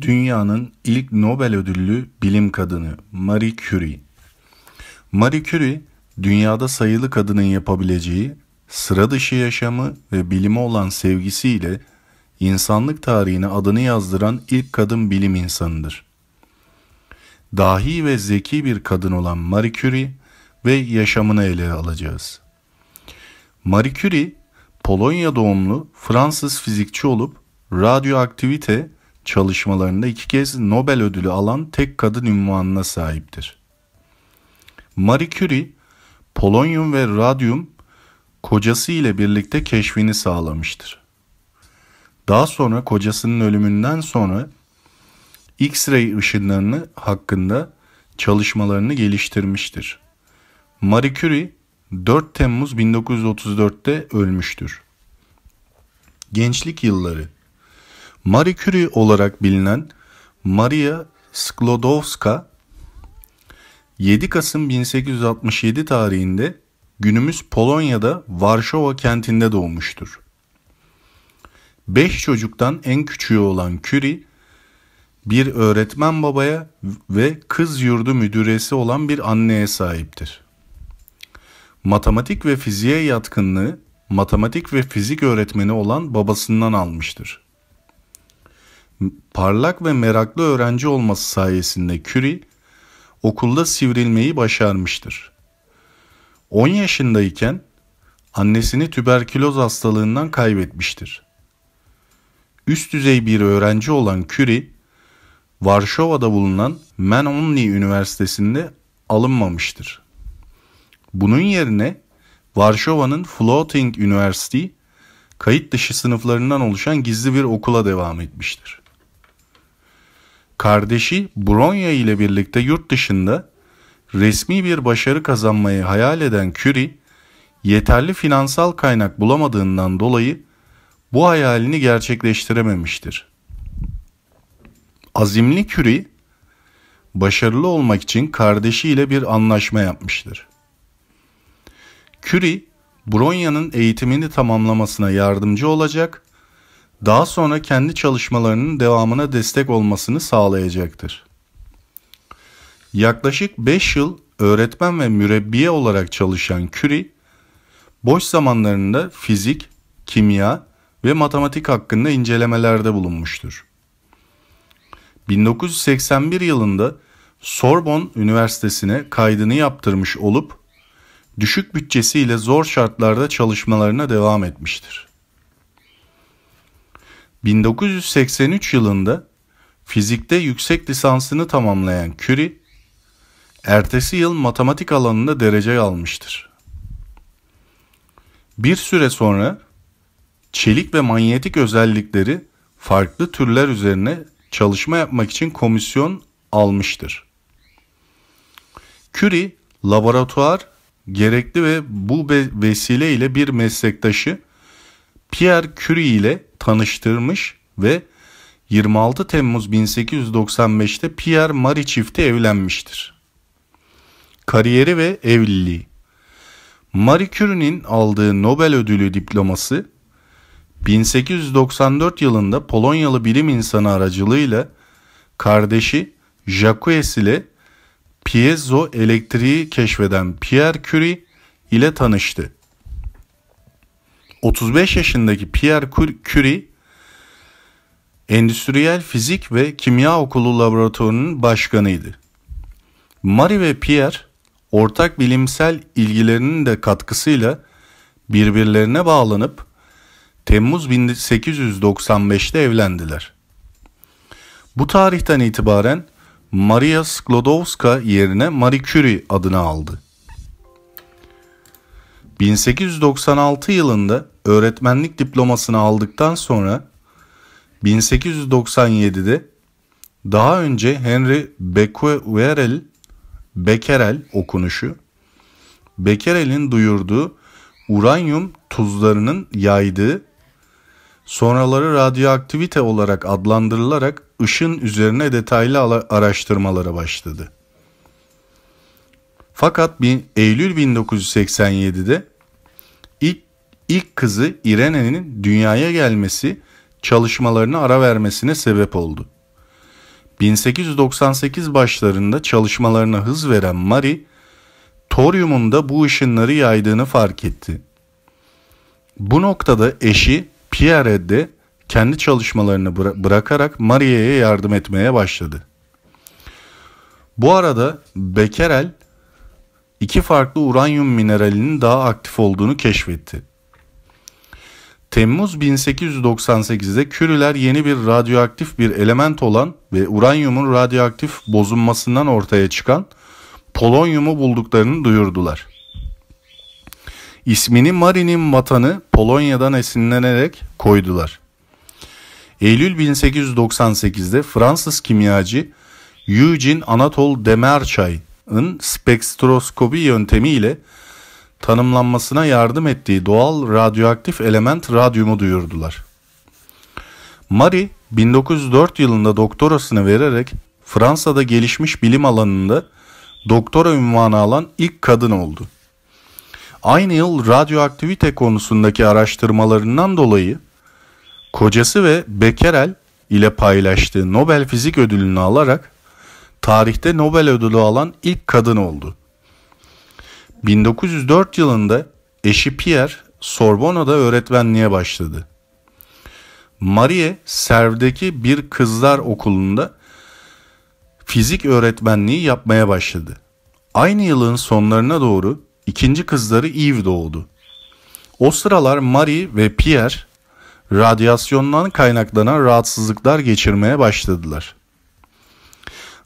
dünyanın ilk Nobel ödüllü bilim kadını Marie Curie. Marie Curie dünyada sayılı kadının yapabileceği sıra dışı yaşamı ve bilime olan sevgisiyle insanlık tarihine adını yazdıran ilk kadın bilim insanıdır. Dahi ve zeki bir kadın olan Marie Curie ve yaşamını ele alacağız. Marie Curie Polonya doğumlu Fransız fizikçi olup radyoaktivite çalışmalarında iki kez Nobel ödülü alan tek kadın ünvanına sahiptir. Marie Curie, polonyum ve radyum kocası ile birlikte keşfini sağlamıştır. Daha sonra kocasının ölümünden sonra X-ray ışınlarını hakkında çalışmalarını geliştirmiştir. Marie Curie 4 Temmuz 1934'te ölmüştür. Gençlik yılları Marie Curie olarak bilinen Maria Sklodowska 7 Kasım 1867 tarihinde günümüz Polonya'da Varşova kentinde doğmuştur. 5 çocuktan en küçüğü olan Curie bir öğretmen babaya ve kız yurdu müdüresi olan bir anneye sahiptir. Matematik ve fiziğe yatkınlığı matematik ve fizik öğretmeni olan babasından almıştır parlak ve meraklı öğrenci olması sayesinde Curie okulda sivrilmeyi başarmıştır. 10 yaşındayken annesini tüberküloz hastalığından kaybetmiştir. Üst düzey bir öğrenci olan Curie, Varşova'da bulunan Menonly Üniversitesi'nde alınmamıştır. Bunun yerine Varşova'nın Floating University kayıt dışı sınıflarından oluşan gizli bir okula devam etmiştir kardeşi Bronya ile birlikte yurt dışında resmi bir başarı kazanmayı hayal eden Curie, yeterli finansal kaynak bulamadığından dolayı bu hayalini gerçekleştirememiştir. Azimli Curie, başarılı olmak için kardeşiyle bir anlaşma yapmıştır. Curie, Bronya'nın eğitimini tamamlamasına yardımcı olacak daha sonra kendi çalışmalarının devamına destek olmasını sağlayacaktır. Yaklaşık 5 yıl öğretmen ve mürebbiye olarak çalışan Curie, boş zamanlarında fizik, kimya ve matematik hakkında incelemelerde bulunmuştur. 1981 yılında Sorbon Üniversitesi'ne kaydını yaptırmış olup düşük bütçesiyle zor şartlarda çalışmalarına devam etmiştir. 1983 yılında fizikte yüksek lisansını tamamlayan Curie, ertesi yıl matematik alanında derece almıştır. Bir süre sonra çelik ve manyetik özellikleri farklı türler üzerine çalışma yapmak için komisyon almıştır. Curie laboratuvar gerekli ve bu vesileyle bir meslektaşı Pierre Curie ile tanıştırmış ve 26 Temmuz 1895'te Pierre Marie çifti evlenmiştir. Kariyeri ve evliliği Marie Curie'nin aldığı Nobel ödülü diploması 1894 yılında Polonyalı bilim insanı aracılığıyla kardeşi Jacques ile piezo elektriği keşfeden Pierre Curie ile tanıştı. 35 yaşındaki Pierre Curie Endüstriyel Fizik ve Kimya Okulu Laboratuvarı'nın başkanıydı. Marie ve Pierre ortak bilimsel ilgilerinin de katkısıyla birbirlerine bağlanıp Temmuz 1895'te evlendiler. Bu tarihten itibaren Maria Sklodowska yerine Marie Curie adını aldı. 1896 yılında öğretmenlik diplomasını aldıktan sonra 1897'de daha önce Henry Becquerel, Becquerel okunuşu Becquerel'in duyurduğu uranyum tuzlarının yaydığı sonraları radyoaktivite olarak adlandırılarak ışın üzerine detaylı araştırmalara başladı. Fakat Eylül 1987'de ilk kızı Irene'nin dünyaya gelmesi çalışmalarını ara vermesine sebep oldu. 1898 başlarında çalışmalarına hız veren Marie, toryumun da bu ışınları yaydığını fark etti. Bu noktada eşi Pierre de kendi çalışmalarını bıra- bırakarak Marie'ye yardım etmeye başladı. Bu arada Becquerel iki farklı uranyum mineralinin daha aktif olduğunu keşfetti. Temmuz 1898'de Kürüler yeni bir radyoaktif bir element olan ve uranyumun radyoaktif bozunmasından ortaya çıkan polonyumu bulduklarını duyurdular. İsmini Mari'nin vatanı Polonya'dan esinlenerek koydular. Eylül 1898'de Fransız kimyacı Eugene Anatol Demerçay'ın spektroskopi yöntemiyle ile tanımlanmasına yardım ettiği doğal radyoaktif element radyumu duyurdular. Marie 1904 yılında doktorasını vererek Fransa'da gelişmiş bilim alanında doktora ünvanı alan ilk kadın oldu. Aynı yıl radyoaktivite konusundaki araştırmalarından dolayı kocası ve Becquerel ile paylaştığı Nobel Fizik Ödülünü alarak tarihte Nobel ödülü alan ilk kadın oldu. 1904 yılında eşi Pierre Sorbona'da öğretmenliğe başladı. Marie Serv'deki bir kızlar okulunda fizik öğretmenliği yapmaya başladı. Aynı yılın sonlarına doğru ikinci kızları Yves doğdu. O sıralar Marie ve Pierre radyasyondan kaynaklanan rahatsızlıklar geçirmeye başladılar.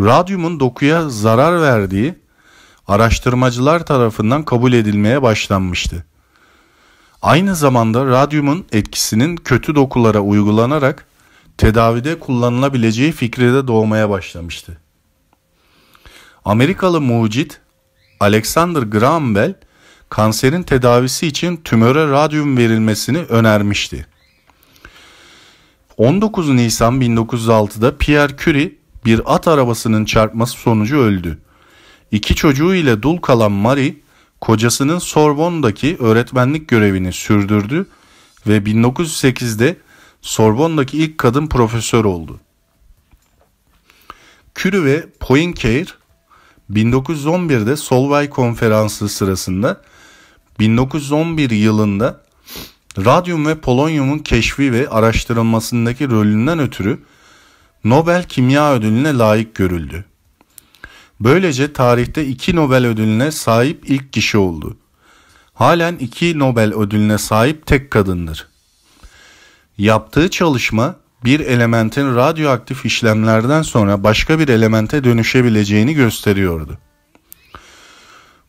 Radyumun dokuya zarar verdiği araştırmacılar tarafından kabul edilmeye başlanmıştı. Aynı zamanda radyumun etkisinin kötü dokulara uygulanarak tedavide kullanılabileceği fikri de doğmaya başlamıştı. Amerikalı mucit Alexander Graham Bell kanserin tedavisi için tümöre radyum verilmesini önermişti. 19 Nisan 1906'da Pierre Curie bir at arabasının çarpması sonucu öldü. İki çocuğu ile dul kalan Marie, kocasının Sorbon'daki öğretmenlik görevini sürdürdü ve 1908'de Sorbon'daki ilk kadın profesör oldu. Curie ve Poincare 1911'de Solvay konferansı sırasında 1911 yılında radyum ve polonyumun keşfi ve araştırılmasındaki rolünden ötürü Nobel Kimya Ödülü'ne layık görüldü. Böylece tarihte iki Nobel ödülüne sahip ilk kişi oldu. Halen iki Nobel ödülüne sahip tek kadındır. Yaptığı çalışma bir elementin radyoaktif işlemlerden sonra başka bir elemente dönüşebileceğini gösteriyordu.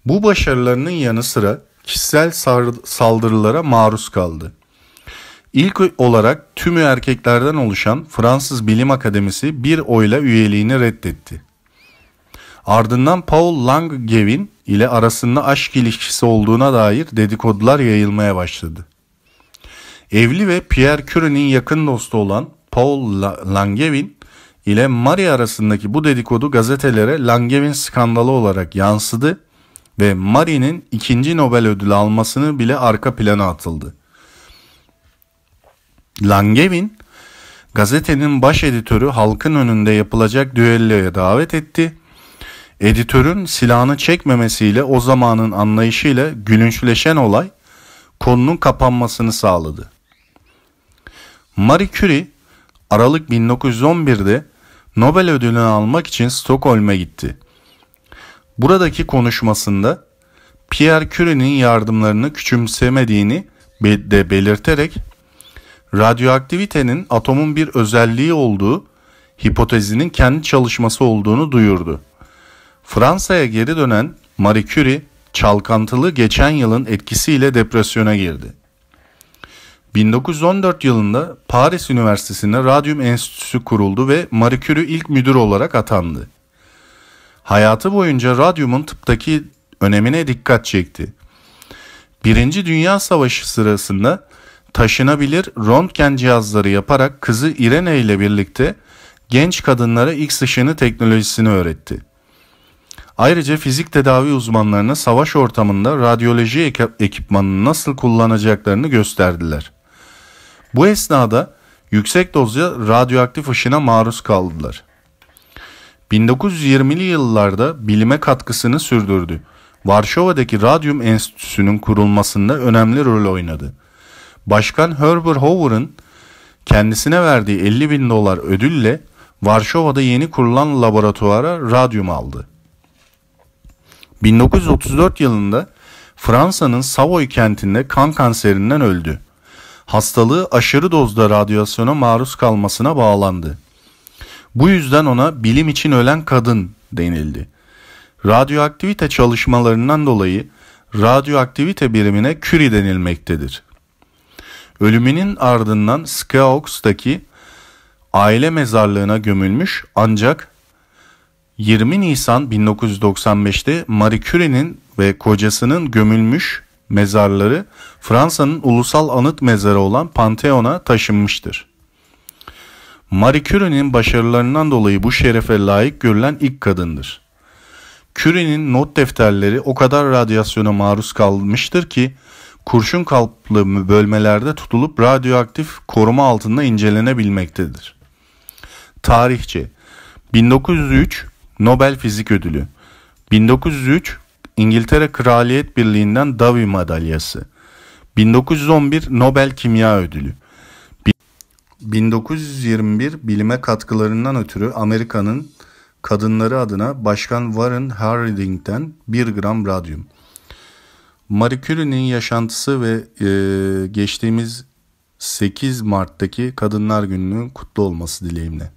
Bu başarılarının yanı sıra kişisel saldırılara maruz kaldı. İlk olarak tümü erkeklerden oluşan Fransız Bilim Akademisi bir oyla üyeliğini reddetti. Ardından Paul Langgevin ile arasında aşk ilişkisi olduğuna dair dedikodular yayılmaya başladı. Evli ve Pierre Curie'nin yakın dostu olan Paul Langevin ile Marie arasındaki bu dedikodu gazetelere Langevin skandalı olarak yansıdı ve Marie'nin ikinci Nobel ödülü almasını bile arka plana atıldı. Langevin gazetenin baş editörü halkın önünde yapılacak düelloya davet etti Editörün silahını çekmemesiyle o zamanın anlayışıyla gülünçleşen olay konunun kapanmasını sağladı. Marie Curie Aralık 1911'de Nobel ödülünü almak için Stockholm'a gitti. Buradaki konuşmasında Pierre Curie'nin yardımlarını küçümsemediğini de belirterek radyoaktivitenin atomun bir özelliği olduğu hipotezinin kendi çalışması olduğunu duyurdu. Fransa'ya geri dönen Marie Curie çalkantılı geçen yılın etkisiyle depresyona girdi. 1914 yılında Paris Üniversitesi'nde Radyum Enstitüsü kuruldu ve Marie Curie ilk müdür olarak atandı. Hayatı boyunca radyumun tıptaki önemine dikkat çekti. Birinci Dünya Savaşı sırasında taşınabilir röntgen cihazları yaparak kızı Irene ile birlikte genç kadınlara X ışını teknolojisini öğretti. Ayrıca fizik tedavi uzmanlarına savaş ortamında radyoloji ekipmanını nasıl kullanacaklarını gösterdiler. Bu esnada yüksek dozya radyoaktif ışına maruz kaldılar. 1920'li yıllarda bilime katkısını sürdürdü. Varşova'daki Radyum Enstitüsü'nün kurulmasında önemli rol oynadı. Başkan Herbert Hoover'ın kendisine verdiği 50 bin dolar ödülle Varşova'da yeni kurulan laboratuvara radyum aldı. 1934 yılında Fransa'nın Savoy kentinde kan kanserinden öldü. Hastalığı aşırı dozda radyasyona maruz kalmasına bağlandı. Bu yüzden ona bilim için ölen kadın denildi. Radyoaktivite çalışmalarından dolayı radyoaktivite birimine Curie denilmektedir. Ölümünün ardından Skauks'taki aile mezarlığına gömülmüş ancak 20 Nisan 1995'te Marie Curie'nin ve kocasının gömülmüş mezarları Fransa'nın ulusal anıt mezarı olan Pantheon'a taşınmıştır. Marie Curie'nin başarılarından dolayı bu şerefe layık görülen ilk kadındır. Curie'nin not defterleri o kadar radyasyona maruz kalmıştır ki kurşun kaplı bölmelerde tutulup radyoaktif koruma altında incelenebilmektedir. Tarihçi 1903 Nobel Fizik Ödülü 1903 İngiltere Kraliyet Birliği'nden Davy Madalyası 1911 Nobel Kimya Ödülü 1921 bilime katkılarından ötürü Amerika'nın kadınları adına Başkan Warren Harding'den 1 gram radyum. Marie Curie'nin yaşantısı ve e, geçtiğimiz 8 Mart'taki Kadınlar Günü'nün kutlu olması dileğimle.